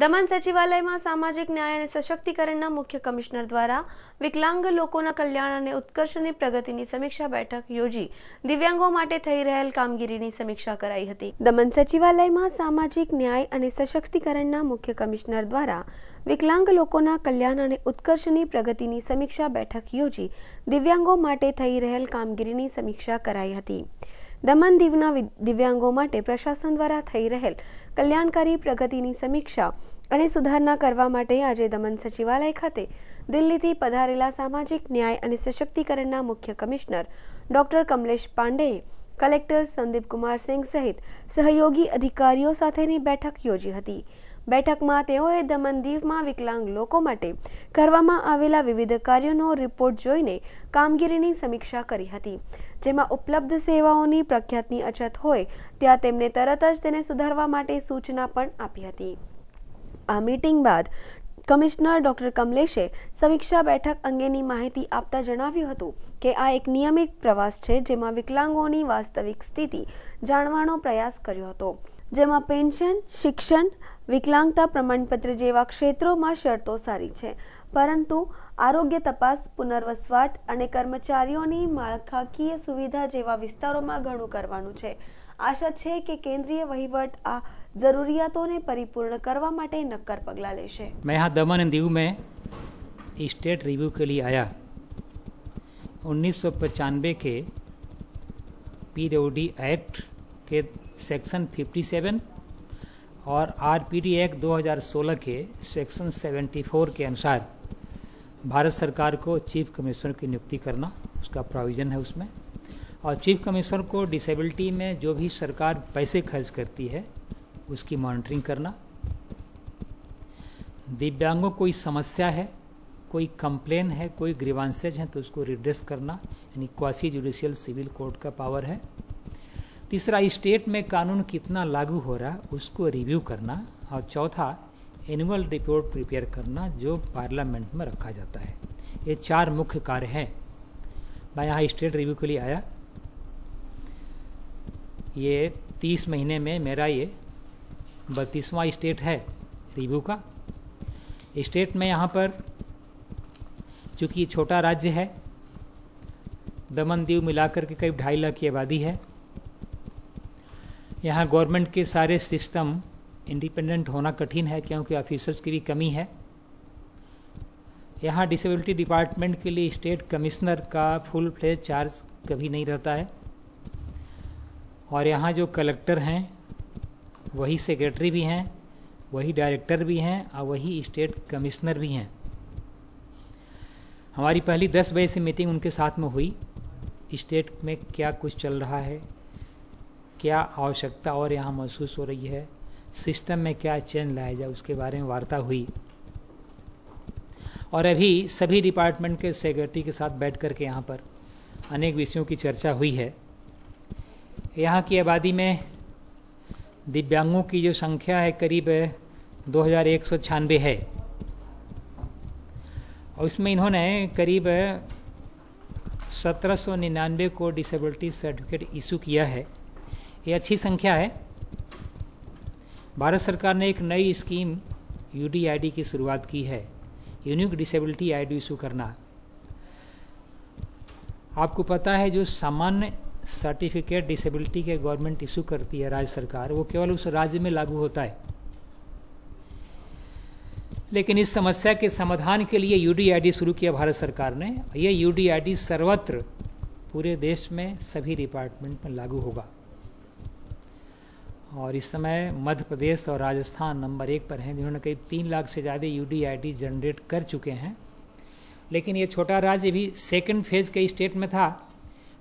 દમણ સચિવાલયમાં સામાજિક ન્યાય અને સશક્તિકરણના મુખ્ય કમિશનર દ્વારા વિકલાંગ લોકોના કલ્યાણ અને ઉત્કર્ષની પ્રગતિની સમીક્ષા બેઠક યોજી દિવ્યાંગો માટે થઈ રહેલ કામગીરીની સમીક્ષા કરાઈ હતી દમણ સચિવાલયમાં સામાજિક ન્યાય અને સશક્તિકરણના મુખ્ય કમિશનર દ્વારા વિકલાંગ લોકોના કલ્યાણ અને ઉત્કર્ષની પ્રગતિની સમીક્ષા બેઠક યોજી દિવ્યાંગો માટે થઈ રહેલ કામગીરીની સમીક્ષા કરાઈ હતી दमन दीव दिव्यांगों प्रशासन द्वारा थी रहे कल्याणकारी प्रगति की समीक्षा और सुधारणा करने आज दमन सचिवालय खाते दिल्ली की पधारेला सामजिक न्याय और सशक्तिकरण मुख्य commissioner doctor Kamlesh Pandey collector Sandeep Kumar Singh सहित सहयोगी अधिकारी बैठक योजना બેઠકમાં તેઓએ દમણદીવમાં વિકલાંગ લોકો માટે કરવામાં આવેલા વિવિધ કાર્યોનો રિપોર્ટ જોઈને કામગીરીની સમીક્ષા કરી હતી જેમાં ઉપલબ્ધ સેવાઓની પ્રખ્યાતની અછત હોય ત્યાં તેમણે તરત જ તેને સુધારવા માટે સૂચના પણ આપી હતી આ મીટિંગ બાદ કમિશનર ડોક્ટર કમલેશે સમીક્ષા બેઠક અંગેની માહિતી આપતા જણાવ્યું હતું કે આ એક નિયમિત પ્રવાસ છે જેમાં વિકલાંગોની વાસ્તવિક સ્થિતિ જાણવાનો પ્રયાસ કર્યો હતો જેમાં પેન્શન શિક્ષણ વિકલાંગતા પ્રમાણપત્ર જેવા ક્ષેત્રોમાં શરતો સારી છે પરંતુ આરોગ્ય તપાસ પુનર્વસવાટ અને કર્મચારીઓની માળખાકીય સુવિધા જેવા વિસ્તારોમાં ઘણું કરવાનું છે આશા છે કે કેન્દ્રીય વહીવટ આ જરૂરિયાતોને પરિપૂર્ણ કરવા માટે નક્કર પગલાં લેશે મેં यहाँ दमन મેં दीव में स्टेट रिव्यू के लिए आया 1995 के पीडब्ल्यूडी एक्ट के सेक्शन 57 और आरपीडी एक्ट 2016 के सेक्शन 74 के अनुसार भारत सरकार को चीफ कमिश्नर की नियुक्ति करना उसका प्रोविज़न है उसमें और चीफ कमिश्नर को डिसेबिलिटी में जो भी सरकार पैसे खर्च करती है उसकी मॉनिटरिंग करना दिव्यांगों कोई समस्या है कोई कंप्लेन है कोई ग्रीवांसेज है तो उसको रिड्रेस करना यानी क्वासी जुडिशियल सिविल कोर्ट का पावर है तीसरा स्टेट में कानून कितना लागू हो रहा है उसको रिव्यू करना और चौथा एनुअल रिपोर्ट प्रिपेयर करना जो पार्लियामेंट में रखा जाता है ये चार मुख्य कार्य हैं मैं यहाँ स्टेट रिव्यू के लिए आया ये तीस महीने में मेरा ये बत्तीसवां स्टेट है रिव्यू का स्टेट में यहाँ पर चूँकि छोटा राज्य है दमन दीव मिलाकर के करीब ढाई लाख की आबादी है यहाँ गवर्नमेंट के सारे सिस्टम इंडिपेंडेंट होना कठिन है क्योंकि ऑफिसर्स की भी कमी है यहाँ डिसेबिलिटी डिपार्टमेंट के लिए स्टेट कमिश्नर का फुल फ्लेज चार्ज कभी नहीं रहता है और यहाँ जो कलेक्टर हैं वही सेक्रेटरी भी हैं वही डायरेक्टर भी हैं और वही स्टेट कमिश्नर भी हैं हमारी पहली दस बजे से मीटिंग उनके साथ में हुई स्टेट में क्या कुछ चल रहा है क्या आवश्यकता और यहाँ महसूस हो रही है सिस्टम में क्या चेंज लाया जाए उसके बारे में वार्ता हुई और अभी सभी डिपार्टमेंट के सेक्रेटरी के साथ बैठ करके यहाँ पर अनेक विषयों की चर्चा हुई है यहाँ की आबादी में दिव्यांगों की जो संख्या है करीब दो हजार है और इसमें इन्होंने करीब 1799 को डिसेबिलिटी सर्टिफिकेट इशू किया है ये अच्छी संख्या है भारत सरकार ने एक नई स्कीम यूडीआईडी की शुरुआत की है यूनिक डिसेबिलिटी आईडी इशू करना आपको पता है जो सामान्य सर्टिफिकेट डिसेबिलिटी के गवर्नमेंट इशू करती है राज्य सरकार वो केवल उस राज्य में लागू होता है लेकिन इस समस्या के समाधान के लिए यूडीआईडी शुरू किया भारत सरकार ने यह यूडीआईडी सर्वत्र पूरे देश में सभी डिपार्टमेंट में लागू होगा और इस समय मध्य प्रदेश और राजस्थान नंबर एक पर हैं जिन्होंने करीब तीन लाख से ज़्यादा डी जनरेट कर चुके हैं लेकिन ये छोटा राज्य भी सेकेंड फेज के स्टेट में था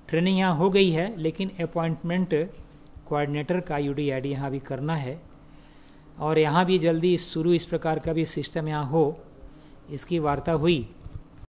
ट्रेनिंग यहाँ हो गई है लेकिन अपॉइंटमेंट कोऑर्डिनेटर का यू डी आई डी यहाँ भी करना है और यहाँ भी जल्दी शुरू इस प्रकार का भी सिस्टम यहाँ हो इसकी वार्ता हुई